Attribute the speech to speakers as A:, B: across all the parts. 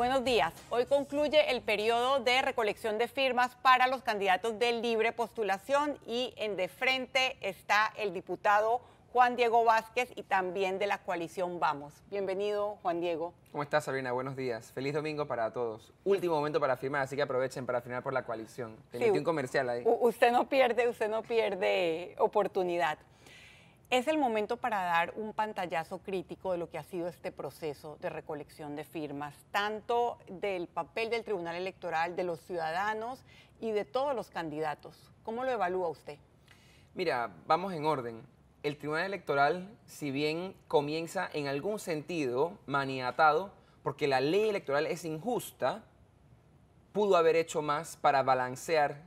A: Buenos días. Hoy concluye el periodo de recolección de firmas para los candidatos de libre postulación y en de frente está el diputado Juan Diego Vázquez y también de la coalición Vamos. Bienvenido, Juan Diego.
B: ¿Cómo estás, Sabrina? Buenos días. Feliz domingo para todos. Último momento para firmar, así que aprovechen para firmar por la coalición. un comercial ahí.
A: Usted no pierde, usted no pierde oportunidad. Es el momento para dar un pantallazo crítico de lo que ha sido este proceso de recolección de firmas, tanto del papel del Tribunal Electoral, de los ciudadanos y de todos los candidatos. ¿Cómo lo evalúa usted?
B: Mira, vamos en orden. El Tribunal Electoral, si bien comienza en algún sentido maniatado, porque la ley electoral es injusta, pudo haber hecho más para balancear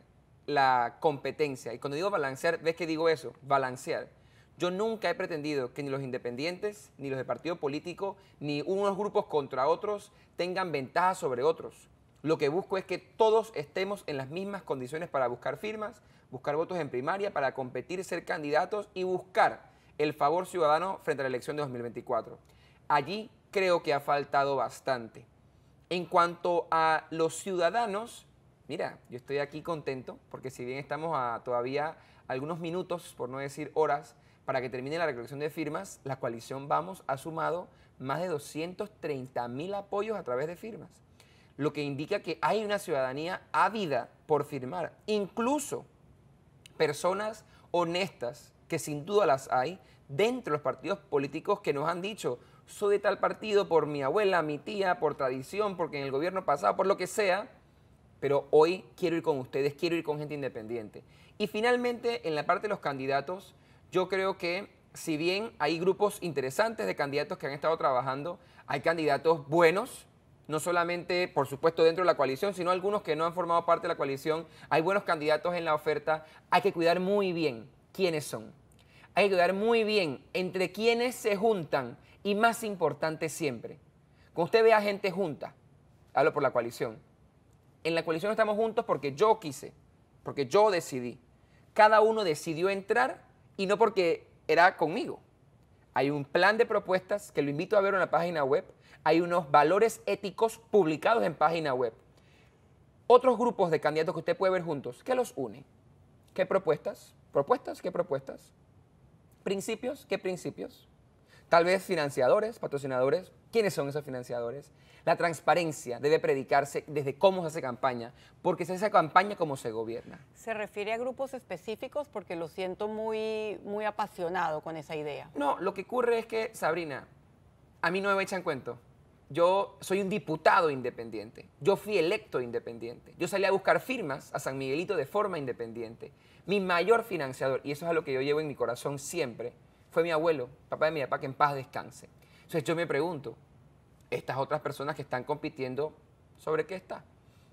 B: la competencia. Y cuando digo balancear, ¿ves que digo eso? Balancear yo nunca he pretendido que ni los independientes, ni los de partido político, ni unos grupos contra otros tengan ventaja sobre otros. Lo que busco es que todos estemos en las mismas condiciones para buscar firmas, buscar votos en primaria, para competir, ser candidatos y buscar el favor ciudadano frente a la elección de 2024. Allí creo que ha faltado bastante. En cuanto a los ciudadanos, mira, yo estoy aquí contento porque si bien estamos a todavía algunos minutos, por no decir horas, para que termine la recolección de firmas, la coalición Vamos ha sumado más de 230 mil apoyos a través de firmas, lo que indica que hay una ciudadanía ávida por firmar, incluso personas honestas, que sin duda las hay, dentro de los partidos políticos que nos han dicho, soy de tal partido por mi abuela, mi tía, por tradición, porque en el gobierno pasado, por lo que sea, pero hoy quiero ir con ustedes, quiero ir con gente independiente. Y finalmente, en la parte de los candidatos, yo creo que si bien hay grupos interesantes de candidatos que han estado trabajando, hay candidatos buenos, no solamente, por supuesto, dentro de la coalición, sino algunos que no han formado parte de la coalición. Hay buenos candidatos en la oferta. Hay que cuidar muy bien quiénes son. Hay que cuidar muy bien entre quiénes se juntan y, más importante siempre, cuando usted ve a gente junta, hablo por la coalición. En la coalición estamos juntos porque yo quise, porque yo decidí. Cada uno decidió entrar y no porque era conmigo. Hay un plan de propuestas que lo invito a ver en la página web. Hay unos valores éticos publicados en página web. Otros grupos de candidatos que usted puede ver juntos, ¿qué los une? ¿Qué propuestas? ¿Propuestas? ¿Qué propuestas? ¿Principios? ¿Qué principios? Tal vez financiadores, patrocinadores, quiénes son esos financiadores. La transparencia debe predicarse desde cómo se hace campaña, porque se esa campaña como se gobierna.
A: ¿Se refiere a grupos específicos? Porque lo siento muy, muy apasionado con esa idea.
B: No, lo que ocurre es que, Sabrina, a mí no me echan cuento. Yo soy un diputado independiente. Yo fui electo independiente. Yo salí a buscar firmas a San Miguelito de forma independiente. Mi mayor financiador, y eso es a lo que yo llevo en mi corazón siempre, fue mi abuelo, papá de mi papá, que en paz descanse. Entonces yo me pregunto, estas otras personas que están compitiendo, ¿sobre qué está?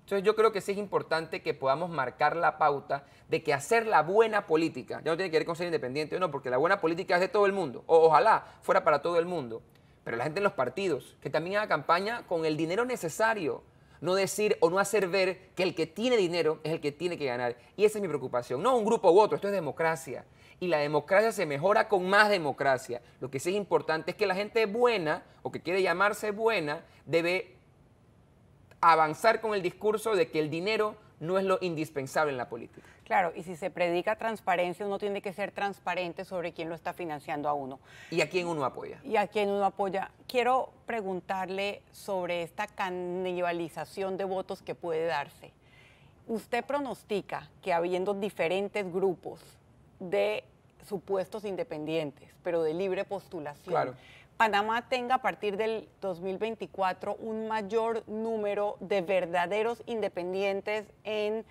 B: Entonces yo creo que sí es importante que podamos marcar la pauta de que hacer la buena política, ya no tiene que ver con ser independiente o no, porque la buena política es de todo el mundo, o ojalá fuera para todo el mundo, pero la gente en los partidos, que también haga campaña con el dinero necesario, no decir o no hacer ver que el que tiene dinero es el que tiene que ganar. Y esa es mi preocupación, no un grupo u otro, esto es democracia y la democracia se mejora con más democracia. Lo que sí es importante es que la gente buena o que quiere llamarse buena debe avanzar con el discurso de que el dinero no es lo indispensable en la política.
A: Claro, y si se predica transparencia, uno tiene que ser transparente sobre quién lo está financiando a uno. Y a quién uno apoya. Y a quién uno apoya. Quiero preguntarle sobre esta canibalización de votos que puede darse. Usted pronostica que habiendo diferentes grupos de supuestos independientes, pero de libre postulación. Panamá tenga a partir del 2024 un mayor número de verdaderos independientes en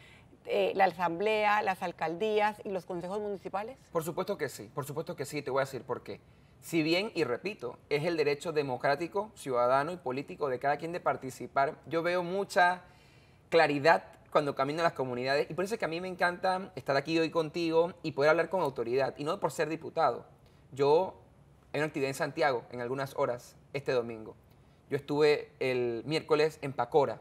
A: eh, la asamblea, las alcaldías y los consejos municipales?
B: Por supuesto que sí, por supuesto que sí, te voy a decir por qué. Si bien, y repito, es el derecho democrático, ciudadano y político de cada quien de participar, yo veo mucha claridad cuando camino a las comunidades. Y por eso es que a mí me encanta estar aquí hoy contigo y poder hablar con autoridad. Y no por ser diputado. Yo, en una actividad en Santiago, en algunas horas, este domingo. Yo estuve el miércoles en Pacora.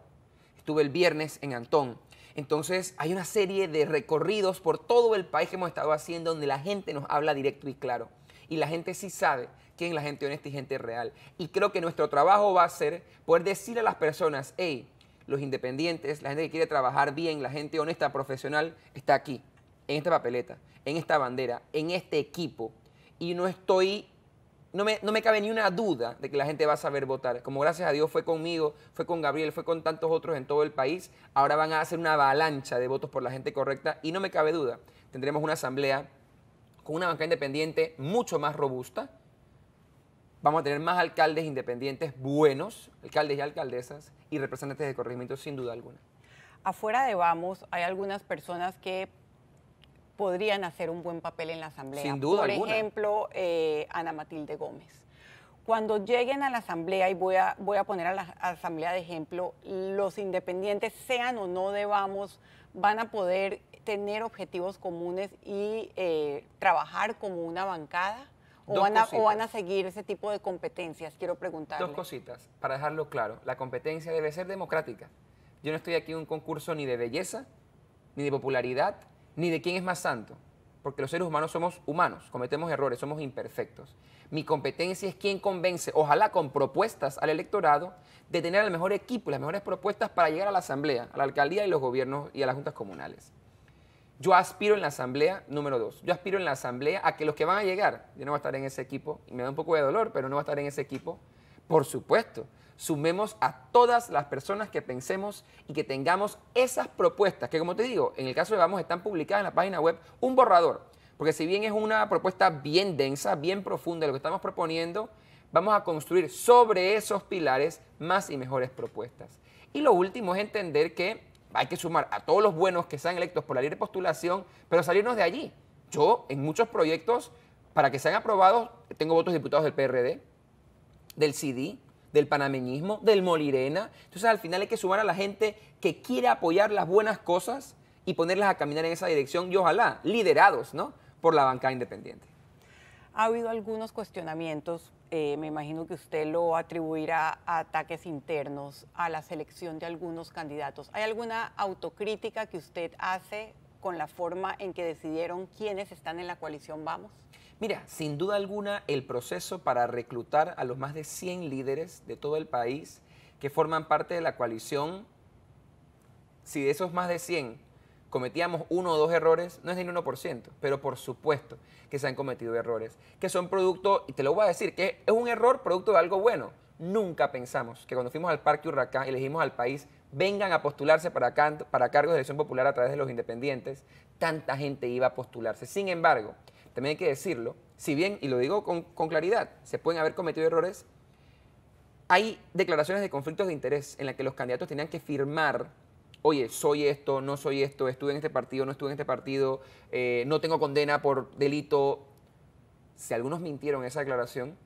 B: Estuve el viernes en Antón. Entonces hay una serie de recorridos por todo el país que hemos estado haciendo donde la gente nos habla directo y claro. Y la gente sí sabe quién es la gente honesta y gente real. Y creo que nuestro trabajo va a ser poder decir a las personas, hey, los independientes, la gente que quiere trabajar bien, la gente honesta, profesional, está aquí, en esta papeleta, en esta bandera, en este equipo. Y no estoy, no me, no me cabe ni una duda de que la gente va a saber votar. Como gracias a Dios fue conmigo, fue con Gabriel, fue con tantos otros en todo el país, ahora van a hacer una avalancha de votos por la gente correcta y no me cabe duda. Tendremos una asamblea con una banca independiente mucho más robusta, Vamos a tener más alcaldes independientes buenos, alcaldes y alcaldesas y representantes de corregimiento sin duda alguna. Afuera de Vamos
A: hay algunas personas que podrían hacer un buen papel en la Asamblea. Sin duda Por ejemplo, eh, Ana Matilde Gómez. Cuando lleguen a la Asamblea, y voy a, voy a poner a la Asamblea de ejemplo, los independientes, sean o no de Vamos, van a poder tener objetivos comunes y eh, trabajar como una bancada o van, a, o van, seguir ese tipo de competencias? Quiero preguntar. Dos
B: cositas, para dejarlo claro. La competencia debe ser democrática. Yo no estoy aquí en un concurso ni de belleza, ni de popularidad, ni de quién es más santo. Porque los seres humanos somos humanos, cometemos errores, somos imperfectos. Mi competencia es quién convence, ojalá con propuestas al electorado, de tener el mejor equipo, las mejores propuestas para llegar a la asamblea, a la alcaldía y los gobiernos y a las juntas comunales. Yo aspiro en la asamblea, número dos, yo aspiro en la asamblea a que los que van a llegar, yo no voy a estar en ese equipo, y me da un poco de dolor, pero no voy a estar en ese equipo, por supuesto, sumemos a todas las personas que pensemos y que tengamos esas propuestas, que como te digo, en el caso de Vamos están publicadas en la página web, un borrador, porque si bien es una propuesta bien densa, bien profunda, lo que estamos proponiendo, vamos a construir sobre esos pilares más y mejores propuestas. Y lo último es entender que hay que sumar a todos los buenos que sean electos por la libre postulación, pero salirnos de allí. Yo, en muchos proyectos, para que sean aprobados, tengo votos diputados del PRD, del CD, del panameñismo, del Molirena. Entonces, al final hay que sumar a la gente que quiere apoyar las buenas cosas y ponerlas a caminar en esa dirección y ojalá liderados ¿no? por la bancada independiente.
A: Ha habido algunos cuestionamientos eh, me imagino que usted lo atribuirá a ataques internos, a la selección de algunos candidatos. ¿Hay alguna autocrítica que usted hace con la forma en que decidieron quiénes están en la coalición Vamos?
B: Mira, sin duda alguna, el proceso para reclutar a los más de 100 líderes de todo el país que forman parte de la coalición, si de esos más de 100 cometíamos uno o dos errores, no es ni un 1%, pero por supuesto que se han cometido errores, que son producto, y te lo voy a decir, que es un error producto de algo bueno. Nunca pensamos que cuando fuimos al Parque Huracán y elegimos al país, vengan a postularse para, para cargos de elección popular a través de los independientes, tanta gente iba a postularse. Sin embargo, también hay que decirlo, si bien, y lo digo con, con claridad, se pueden haber cometido errores, hay declaraciones de conflictos de interés en las que los candidatos tenían que firmar oye, soy esto, no soy esto, estuve en este partido, no estuve en este partido, eh, no tengo condena por delito. Si algunos mintieron esa declaración,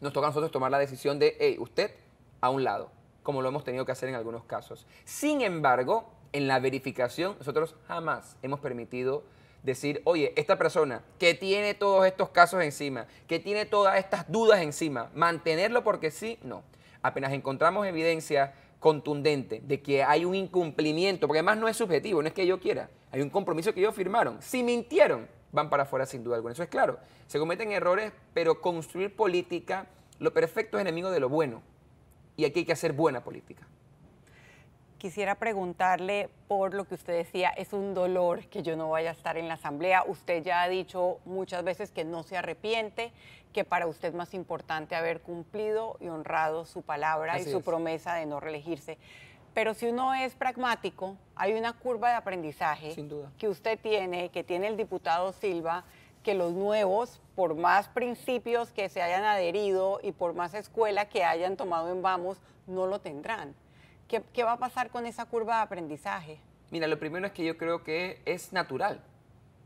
B: nos toca a nosotros tomar la decisión de, hey, usted a un lado, como lo hemos tenido que hacer en algunos casos. Sin embargo, en la verificación, nosotros jamás hemos permitido decir, oye, esta persona que tiene todos estos casos encima, que tiene todas estas dudas encima, mantenerlo porque sí, no. Apenas encontramos evidencia contundente de que hay un incumplimiento, porque además no es subjetivo, no es que yo quiera, hay un compromiso que ellos firmaron. Si mintieron, van para afuera sin duda alguna, eso es claro. Se cometen errores, pero construir política, lo perfecto es enemigo de lo bueno, y aquí hay que hacer buena política.
A: Quisiera preguntarle por lo que usted decía, es un dolor que yo no vaya a estar en la asamblea. Usted ya ha dicho muchas veces que no se arrepiente, que para usted más importante haber cumplido y honrado su palabra y su promesa de no reelegirse. Pero si uno es pragmático, hay una curva de aprendizaje que usted tiene, que tiene el diputado Silva, que los nuevos, por más principios que se hayan adherido y por más escuela que hayan tomado en Vamos, no lo tendrán. qué va a pasar con esa curva de aprendizaje?
B: Mira, lo primero es que yo creo que es natural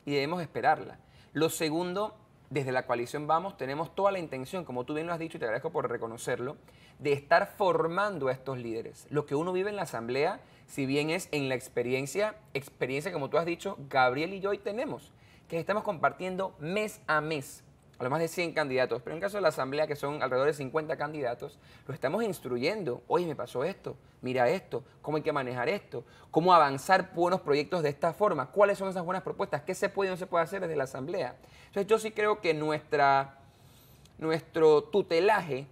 B: y debemos esperarla. Lo segundo desde la coalición Vamos tenemos toda la intención, como tú bien lo has dicho y te agradezco por reconocerlo, de estar formando a estos líderes. Lo que uno vive en la asamblea, si bien es en la experiencia, experiencia como tú has dicho, Gabriel y yo hoy tenemos, que estamos compartiendo mes a mes a más de 100 candidatos, pero en el caso de la Asamblea, que son alrededor de 50 candidatos, los estamos instruyendo, oye, me pasó esto, mira esto, cómo hay que manejar esto, cómo avanzar buenos proyectos de esta forma, cuáles son esas buenas propuestas, qué se puede y no se puede hacer desde la Asamblea. Entonces yo sí creo que nuestra, nuestro tutelaje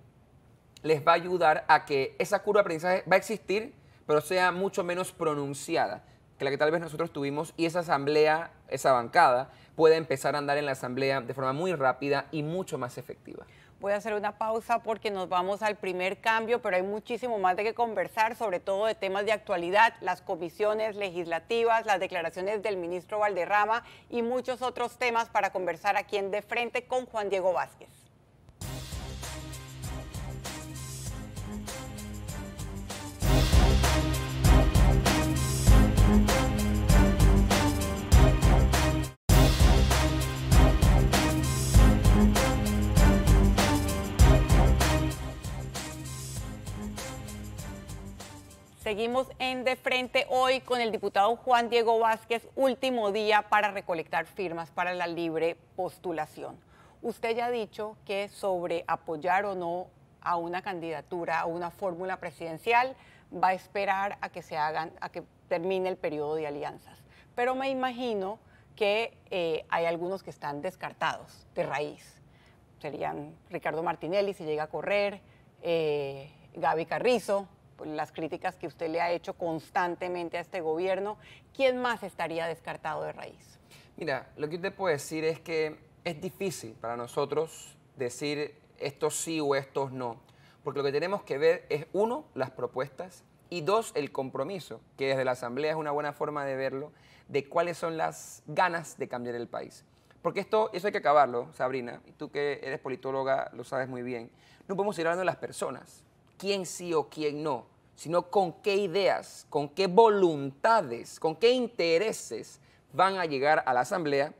B: les va a ayudar a que esa curva de aprendizaje va a existir, pero sea mucho menos pronunciada que la que tal vez nosotros tuvimos y esa asamblea, esa bancada, puede empezar a andar en la asamblea de forma muy rápida y mucho más efectiva.
A: Voy a hacer una pausa porque nos vamos al primer cambio, pero hay muchísimo más de que conversar, sobre todo de temas de actualidad, las comisiones legislativas, las declaraciones del ministro Valderrama y muchos otros temas para conversar aquí en De Frente con Juan Diego Vázquez. Seguimos en De Frente hoy con el diputado Juan Diego Vázquez, último día para recolectar firmas para la libre postulación. Usted ya ha dicho que sobre apoyar o no a una candidatura, a una fórmula presidencial, va a esperar a que se hagan, a que termine el periodo de alianzas. Pero me imagino que eh, hay algunos que están descartados de raíz. Serían Ricardo Martinelli, si llega a correr, eh, Gaby Carrizo, las críticas que usted le ha hecho constantemente a este gobierno, ¿quién más estaría descartado de raíz?
B: Mira, lo que usted puede decir es que es difícil para nosotros decir estos sí o estos no, porque lo que tenemos que ver es, uno, las propuestas y dos, el compromiso, que desde la Asamblea es una buena forma de verlo, de cuáles son las ganas de cambiar el país. Porque esto, eso hay que acabarlo, Sabrina, y tú que eres politóloga lo sabes muy bien. No podemos ir hablando de las personas, quién sí o quién no sino con qué ideas, con qué voluntades, con qué intereses van a llegar a la Asamblea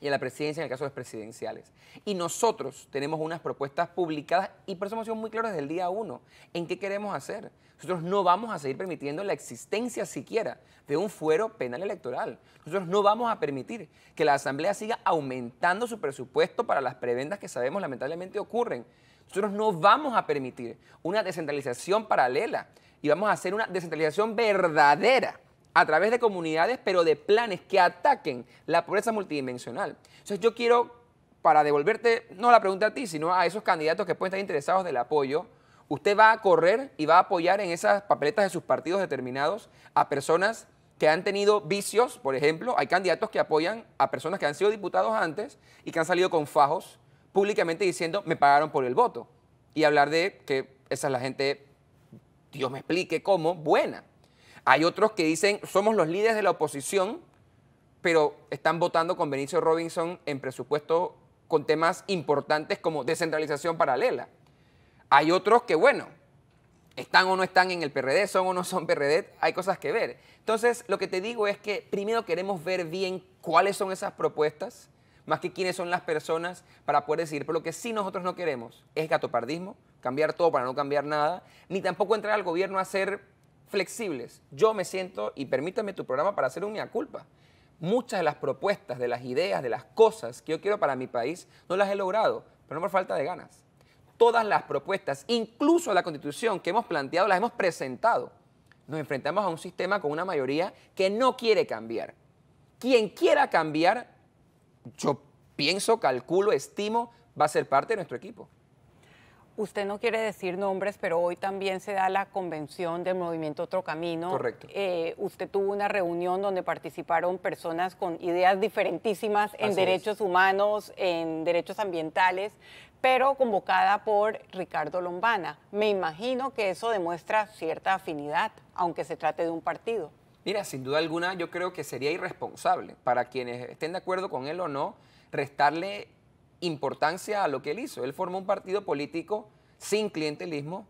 B: y a la presidencia en el caso de los presidenciales. Y nosotros tenemos unas propuestas publicadas y por eso hemos sido muy claros desde el día uno en qué queremos hacer. Nosotros no vamos a seguir permitiendo la existencia siquiera de un fuero penal electoral. Nosotros no vamos a permitir que la Asamblea siga aumentando su presupuesto para las prebendas que sabemos lamentablemente ocurren. Nosotros no vamos a permitir una descentralización paralela y vamos a hacer una descentralización verdadera a través de comunidades, pero de planes que ataquen la pobreza multidimensional. Entonces yo quiero, para devolverte, no la pregunta a ti, sino a esos candidatos que pueden estar interesados del apoyo, usted va a correr y va a apoyar en esas papeletas de sus partidos determinados a personas que han tenido vicios, por ejemplo, hay candidatos que apoyan a personas que han sido diputados antes y que han salido con fajos públicamente diciendo me pagaron por el voto y hablar de que esa es la gente, Dios me explique cómo, buena. Hay otros que dicen somos los líderes de la oposición, pero están votando con Benicio Robinson en presupuesto con temas importantes como descentralización paralela. Hay otros que, bueno, están o no están en el PRD, son o no son PRD, hay cosas que ver. Entonces, lo que te digo es que primero queremos ver bien cuáles son esas propuestas, más que quiénes son las personas para poder decir Pero lo que sí nosotros no queremos es gatopardismo, cambiar todo para no cambiar nada, ni tampoco entrar al gobierno a ser flexibles. Yo me siento, y permítame tu programa para hacer un mea culpa. Muchas de las propuestas, de las ideas, de las cosas que yo quiero para mi país, no las he logrado, pero no por falta de ganas. Todas las propuestas, incluso la constitución que hemos planteado, las hemos presentado. Nos enfrentamos a un sistema con una mayoría que no quiere cambiar. Quien quiera cambiar yo pienso, calculo, estimo, va a ser parte de nuestro equipo.
A: Usted no quiere decir nombres, pero hoy también se da la convención del movimiento Otro Camino. Correcto. Eh, usted tuvo una reunión donde participaron personas con ideas diferentísimas en derechos humanos, en derechos ambientales, pero convocada por Ricardo Lombana. Me imagino que eso demuestra cierta afinidad, aunque se trate de un partido.
B: Mira, sin duda alguna yo creo que sería irresponsable para quienes estén de acuerdo con él o no restarle importancia a lo que él hizo. Él formó un partido político sin clientelismo,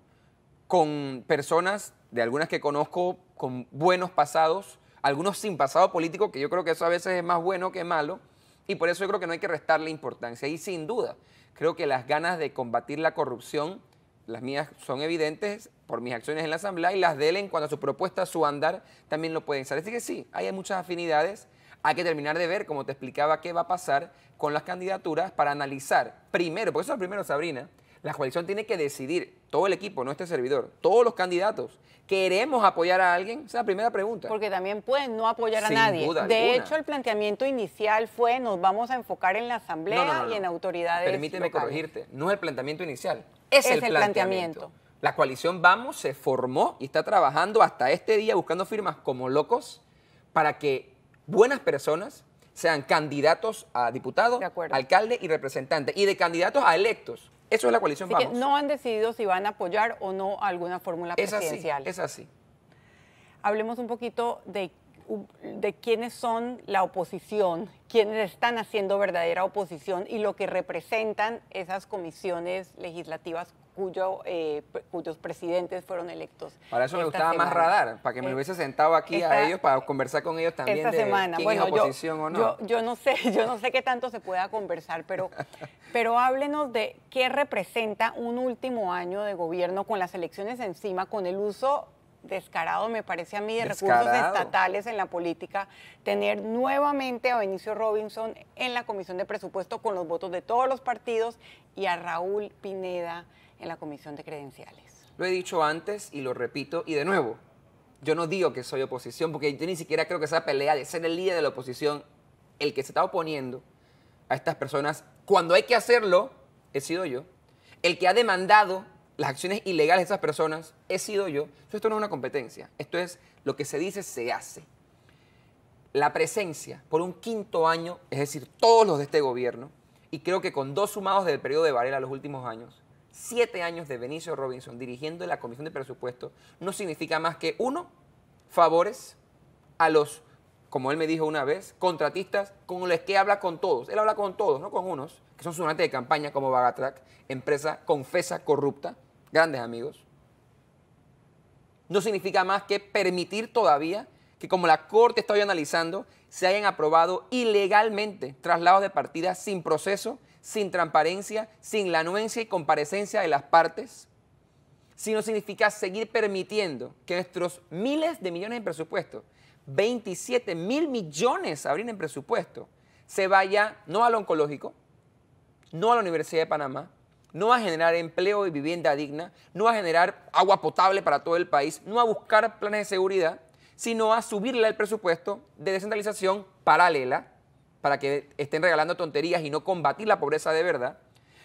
B: con personas, de algunas que conozco, con buenos pasados, algunos sin pasado político, que yo creo que eso a veces es más bueno que malo, y por eso yo creo que no hay que restarle importancia. Y sin duda, creo que las ganas de combatir la corrupción, las mías son evidentes, por mis acciones en la Asamblea y las de cuando a su propuesta, su andar, también lo pueden saber. Así que sí, hay muchas afinidades. Hay que terminar de ver, como te explicaba, qué va a pasar con las candidaturas para analizar primero, porque eso es lo primero, Sabrina, la coalición tiene que decidir, todo el equipo, no este servidor, todos los candidatos, ¿queremos apoyar a alguien? Esa es la primera pregunta. Porque
A: también pueden no apoyar a nadie. de hecho, el planteamiento inicial fue nos vamos a enfocar en la Asamblea y en autoridades Permíteme corregirte,
B: no es el planteamiento inicial, es, el, planteamiento. La coalición Vamos se formó y está trabajando hasta este día buscando firmas como locos para que buenas personas sean candidatos a diputados, alcalde y representantes, y de candidatos a electos. Eso es la coalición Vamos. no
A: han decidido si van a apoyar o no alguna fórmula
B: presidencial. es así.
A: Hablemos un poquito de, de quiénes son la oposición, quiénes están haciendo verdadera oposición y lo que representan esas comisiones legislativas eh, cuyos presidentes fueron electos.
B: Para eso me gustaba más radar, para que me eh, hubiese sentado aquí a ellos para conversar con ellos también esta semana. yo, no.
A: Yo, no sé, yo no sé qué tanto se pueda conversar, pero, pero háblenos de qué representa un último año de gobierno con las elecciones encima, con el uso descarado, me parece a mí, de recursos estatales en la política, tener nuevamente a Benicio Robinson en la Comisión de Presupuesto con los votos de todos los partidos y a Raúl Pineda en la Comisión de Credenciales.
B: Lo he dicho antes y lo repito y de nuevo, yo no digo que soy oposición porque yo ni siquiera creo que sea pelea de ser el líder de la oposición, el que se está oponiendo a estas personas, cuando hay que hacerlo, he sido yo. El que ha demandado las acciones ilegales de estas personas, he sido yo. Esto no es una competencia, esto es lo que se dice, se hace. La presencia por un quinto año, es decir, todos los de este gobierno, y creo que con dos sumados del periodo de Varela los últimos años, siete años de Benicio Robinson dirigiendo la Comisión de Presupuestos no significa más que, uno, favores a los, como él me dijo una vez, contratistas con los que habla con todos. Él habla con todos, no con unos, que son su de campaña como Bagatrack, empresa confesa corrupta, grandes amigos. No significa más que permitir todavía que como la Corte está hoy analizando, se hayan aprobado ilegalmente traslados de partidas sin proceso sin transparencia, sin la anuencia y comparecencia de las partes, sino significa seguir permitiendo que nuestros miles de millones en presupuesto, 27 mil millones abrir en presupuesto, se vaya no al oncológico, no a la Universidad de Panamá, no a generar empleo y vivienda digna, no a generar agua potable para todo el país, no a buscar planes de seguridad, sino a subirle el presupuesto de descentralización paralela para que estén regalando tonterías y no combatir la pobreza de verdad,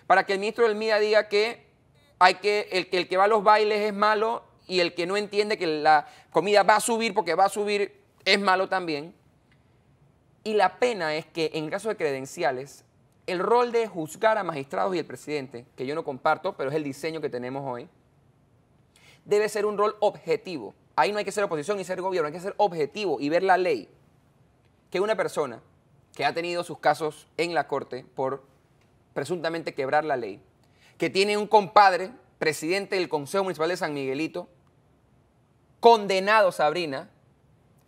B: para que el ministro del MIDA diga que, hay que, el, el que va a los bailes es malo y el que no entiende que la comida va a subir porque va a subir es malo también. Y la pena es que en caso de credenciales, el rol de juzgar a magistrados y el presidente, que yo no comparto, pero es el diseño que tenemos hoy, debe ser un rol objetivo. Ahí no hay que ser oposición ni ser gobierno, hay que ser objetivo y ver la ley. Que una persona que ha tenido sus casos en la corte por presuntamente quebrar la ley, que tiene un compadre, presidente del Consejo Municipal de San Miguelito, condenado Sabrina,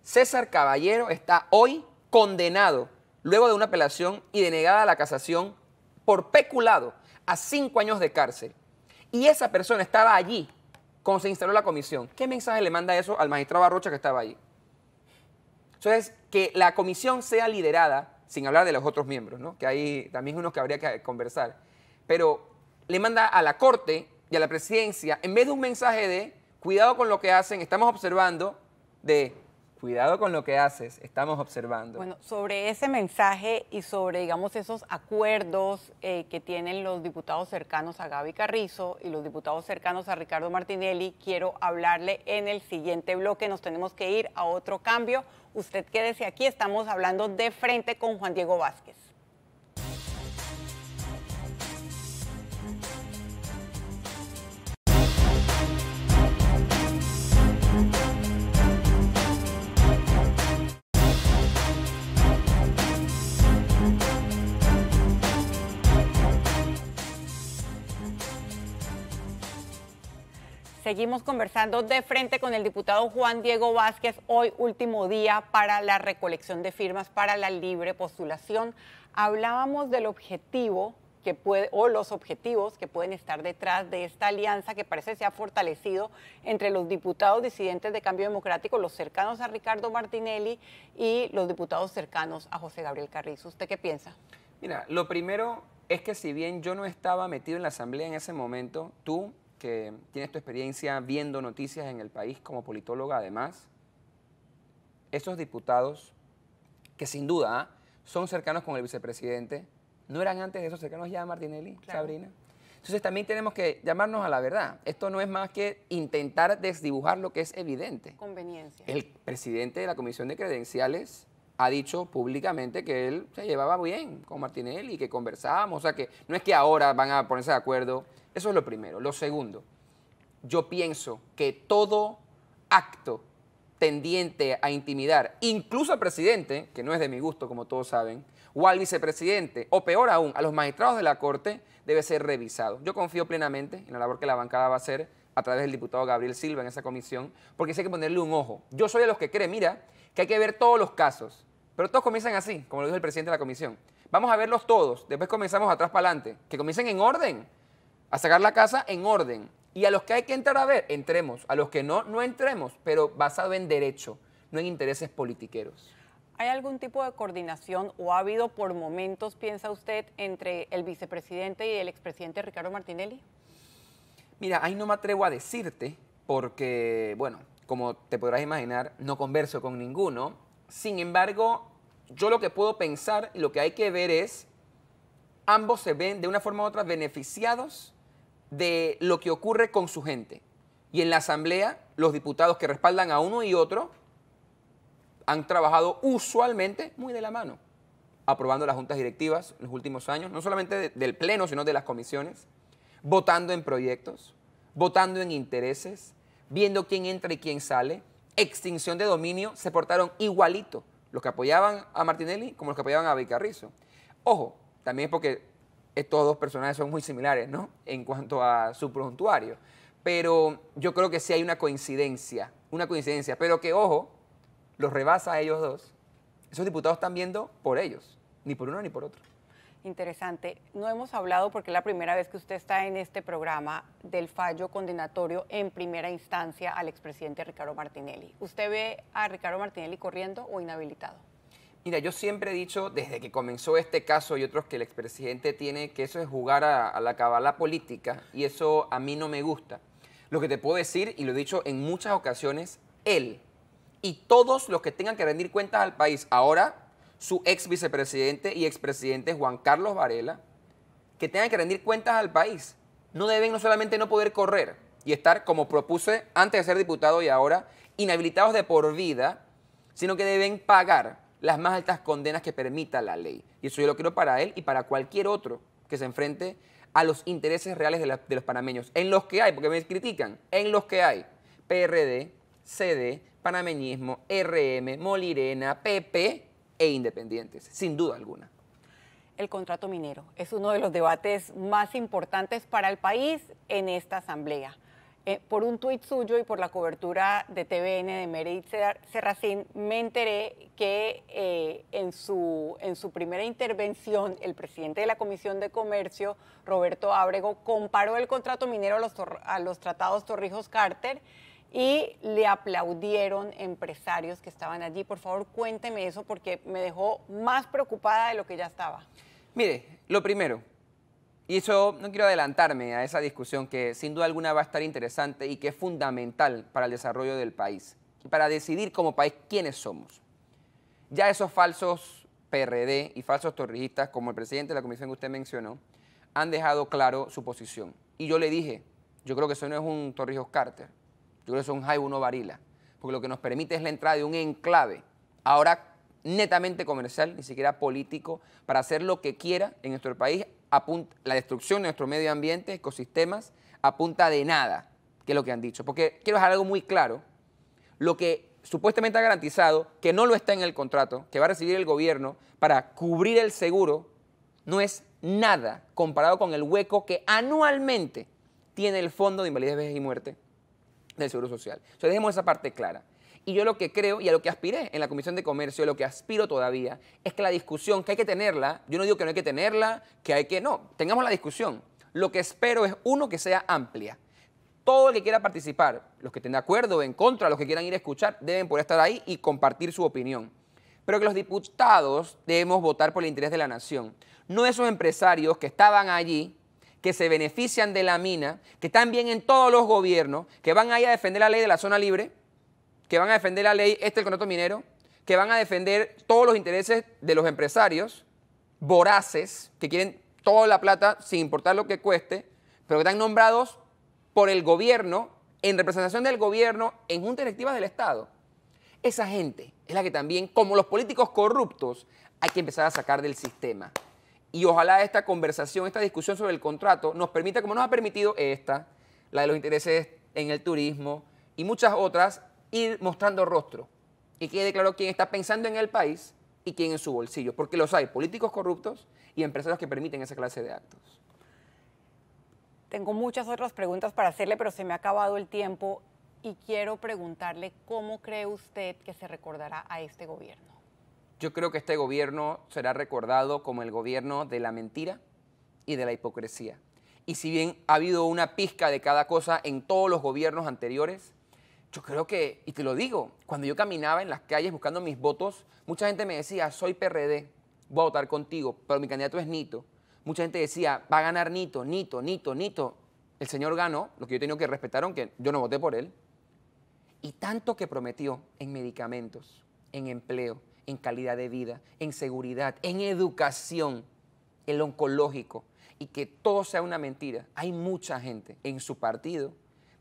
B: César Caballero está hoy condenado luego de una apelación y denegada la casación por peculado a cinco años de cárcel. Y esa persona estaba allí cuando se instaló la comisión. ¿Qué mensaje le manda eso al magistrado Barrocha que estaba allí? Entonces, que la comisión sea liderada sin hablar de los otros miembros, que hay también unos que habría que conversar. Pero le manda a la Corte y a la Presidencia, en vez de un mensaje de cuidado con lo que hacen, estamos observando, de cuidado con lo que haces, estamos observando. Bueno,
A: sobre ese mensaje y sobre, digamos, esos acuerdos eh, que tienen los diputados cercanos a Gaby Carrizo y los diputados cercanos a Ricardo Martinelli, quiero hablarle en el siguiente bloque, nos tenemos que ir a otro cambio. Usted quédese aquí, estamos hablando de frente con Juan Diego Vázquez. Seguimos conversando de frente con el diputado Juan Diego Vázquez, hoy último día para la recolección de firmas para la libre postulación. Hablábamos del objetivo que puede, o los objetivos que pueden estar detrás de esta alianza que parece se ha fortalecido entre los diputados disidentes de Cambio Democrático, los cercanos a Ricardo Martinelli y los diputados cercanos a José Gabriel Carrizo. ¿Usted qué piensa?
B: Mira, lo primero es que si bien yo no estaba metido en la Asamblea en ese momento, tú que tienes tu experiencia viendo noticias en el país como politóloga además, esos diputados, que sin duda ¿ah? son cercanos con el vicepresidente, ¿no eran antes de esos cercanos ya a Martinelli, Sabrina? Entonces también tenemos que llamarnos a la verdad. Esto no es más que intentar desdibujar lo que es evidente.
A: Conveniencia.
B: El presidente de la Comisión de Credenciales ha dicho públicamente que él se llevaba bien con Martinelli, que conversábamos, o sea que no es que ahora van a ponerse de acuerdo, eso es lo primero. Lo segundo, yo pienso que todo acto tendiente a intimidar, incluso al presidente, que no es de mi gusto, como todos saben, o al vicepresidente, o peor aún, a los magistrados de la Corte, debe ser revisado. Yo confío plenamente en la labor que la bancada va a hacer a través del diputado Gabriel Silva en esa comisión, porque sí hay que ponerle un ojo. Yo soy de los que cree, mira, que hay que ver todos los casos, pero todos comienzan así, como lo dijo el presidente de la comisión. Vamos a verlos todos, después comenzamos atrás para adelante, que comiencen en orden, a sacar la casa en orden. Y a los que hay que entrar a ver, entremos. A los que no, no entremos, pero basado en derecho, no en intereses politiqueros.
A: ¿Hay algún tipo de coordinación o ha habido por momentos, piensa usted, entre el vicepresidente y el expresidente Ricardo Martinelli?
B: Mira, ahí no me atrevo a decirte porque, bueno, como te podrás imaginar, no converso con ninguno. Sin embargo, yo lo que puedo pensar y lo que hay que ver es, ambos se ven de una forma u otra beneficiados de lo que ocurre con su gente. Y en la Asamblea, los diputados que respaldan a uno y otro han trabajado usualmente muy de la mano, aprobando las juntas directivas en los últimos años, no solamente del Pleno, sino de las comisiones votando en proyectos, votando en intereses, viendo quién entra y quién sale, extinción de dominio, se portaron igualito los que apoyaban a Martinelli como los que apoyaban a Vicarrizo. Ojo, también es porque estos dos personajes son muy similares, ¿no? En cuanto a su prontuario. Pero yo creo que sí hay una coincidencia, una coincidencia, pero que, ojo, los rebasa a ellos dos. Esos diputados están viendo por ellos, ni por uno ni por otro
A: interesante. No hemos hablado, porque es la primera vez que usted está en este programa, del fallo condenatorio en primera instancia al expresidente Ricardo Martinelli. ¿Usted ve a Ricardo Martinelli corriendo o inhabilitado?
B: Mira, yo siempre he dicho, desde que comenzó este caso y otros, que el expresidente tiene que eso es jugar a, la cabala política y eso a mí no me gusta. Lo que te puedo decir, y lo he dicho en muchas ocasiones, él y todos los que tengan que rendir cuentas al país ahora su ex vicepresidente y expresidente Juan Carlos Varela, que tengan que rendir cuentas al país. No deben no solamente no poder correr y estar, como propuse antes de ser diputado y ahora, inhabilitados de por vida, sino que deben pagar las más altas condenas que permita la ley. Y eso yo lo quiero para él y para cualquier otro que se enfrente a los intereses reales de, de los panameños, en los que hay, porque me critican, en los que hay PRD, CD, panameñismo, RM, Molirena, PP, e independientes, sin duda alguna.
A: El contrato minero es uno de los debates más importantes para el país en esta asamblea. Eh, por un tuit suyo y por la cobertura de TVN de Meredith Serracín, me enteré que eh, en, su, en su primera intervención el presidente de la Comisión de Comercio, Roberto Ábrego, comparó el contrato minero a los, a los tratados Torrijos-Carter y le aplaudieron empresarios que estaban allí. Por favor, cuénteme eso porque me dejó más preocupada de lo que ya estaba.
B: Mire, lo primero, y eso no quiero adelantarme a esa discusión que sin duda alguna va a estar interesante y que es fundamental para el desarrollo del país y para decidir como país quiénes somos. Ya esos falsos PRD y falsos torrijistas, como el presidente de la comisión que usted mencionó, han dejado claro su posición. Y yo le dije, yo creo que eso no es un Torrijos Carter, yo creo que son Jai uno Varila, porque lo que nos permite es la entrada de un enclave, ahora netamente comercial, ni siquiera político, para hacer lo que quiera en nuestro país, la destrucción de nuestro medio ambiente, ecosistemas, apunta de nada, que es lo que han dicho. Porque quiero dejar algo muy claro, lo que supuestamente ha garantizado, que no lo está en el contrato, que va a recibir el gobierno para cubrir el seguro, no es nada comparado con el hueco que anualmente tiene el Fondo de Invalidez, Vejez y Muerte del Seguro Social. Entonces, dejemos esa parte clara. Y yo lo que creo y a lo que aspiré en la Comisión de Comercio, lo que aspiro todavía, es que la discusión, que hay que tenerla, yo no digo que no hay que tenerla, que hay que, no, tengamos la discusión. Lo que espero es, uno, que sea amplia. Todo el que quiera participar, los que estén de acuerdo, en contra, los que quieran ir a escuchar, deben poder estar ahí y compartir su opinión. Pero que los diputados debemos votar por el interés de la nación. No esos empresarios que estaban allí que se benefician de la mina, que están bien en todos los gobiernos, que van ahí a defender la ley de la zona libre, que van a defender la ley, este el contrato minero, que van a defender todos los intereses de los empresarios, voraces, que quieren toda la plata sin importar lo que cueste, pero que están nombrados por el gobierno, en representación del gobierno, en juntas directivas del Estado. Esa gente es la que también, como los políticos corruptos, hay que empezar a sacar del sistema y ojalá esta conversación, esta discusión sobre el contrato nos permita, como nos ha permitido esta, la de los intereses en el turismo y muchas otras, ir mostrando rostro y quede claro quién está pensando en el país y quién en su bolsillo, porque los hay, políticos corruptos y empresarios que permiten esa clase de actos.
A: Tengo muchas otras preguntas para hacerle, pero se me ha acabado el tiempo y quiero preguntarle cómo cree usted que se recordará a este gobierno.
B: Yo creo que este gobierno será recordado como el gobierno de la mentira y de la hipocresía. Y si bien ha habido una pizca de cada cosa en todos los gobiernos anteriores, yo creo que, y te lo digo, cuando yo caminaba en las calles buscando mis votos, mucha gente me decía, soy PRD, voy a votar contigo, pero mi candidato es Nito. Mucha gente decía, va a ganar Nito, Nito, Nito, Nito. El señor ganó, lo que yo tenía que respetar, aunque yo no voté por él. Y tanto que prometió en medicamentos, en empleo, en calidad de vida, en seguridad, en educación, en oncológico, y que todo sea una mentira. Hay mucha gente en su partido,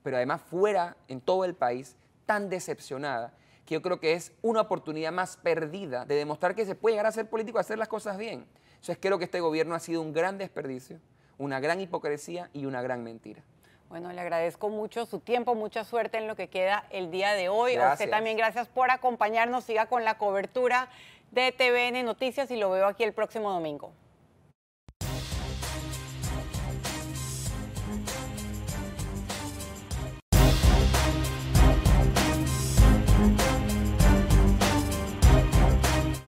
B: pero además fuera, en todo el país, tan decepcionada que yo creo que es una oportunidad más perdida de demostrar que se puede llegar a ser político, a hacer las cosas bien. Entonces creo que este gobierno ha sido un gran desperdicio, una gran hipocresía y una gran mentira.
A: Bueno, le agradezco mucho su tiempo, mucha suerte en lo que queda el día de hoy. usted también gracias por acompañarnos, siga con la cobertura de TVN Noticias y lo veo aquí el próximo domingo.